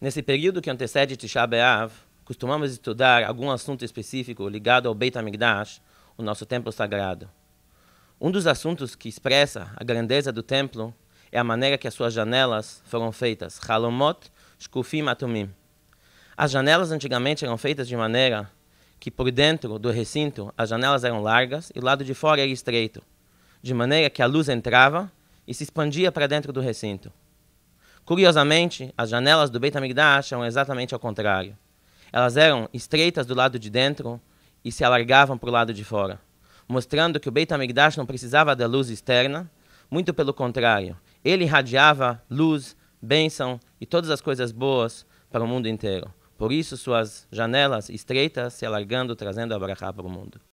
Nesse período que antecede Tisha B'Av, costumamos estudar algum assunto específico ligado ao Beit HaMikdash, o nosso templo sagrado. Um dos assuntos que expressa a grandeza do templo é a maneira que as suas janelas foram feitas, Halomot Shkufim Atumim. As janelas antigamente eram feitas de maneira que por dentro do recinto as janelas eram largas e o lado de fora era estreito, de maneira que a luz entrava e se expandia para dentro do recinto. Curiosamente, as janelas do Beit HaMikdash eram exatamente ao contrário. Elas eram estreitas do lado de dentro e se alargavam para o lado de fora, mostrando que o Beit HaMikdash não precisava da luz externa, muito pelo contrário, ele irradiava luz, bênção e todas as coisas boas para o mundo inteiro. Por isso, suas janelas estreitas se alargando, trazendo a Barajá para o mundo.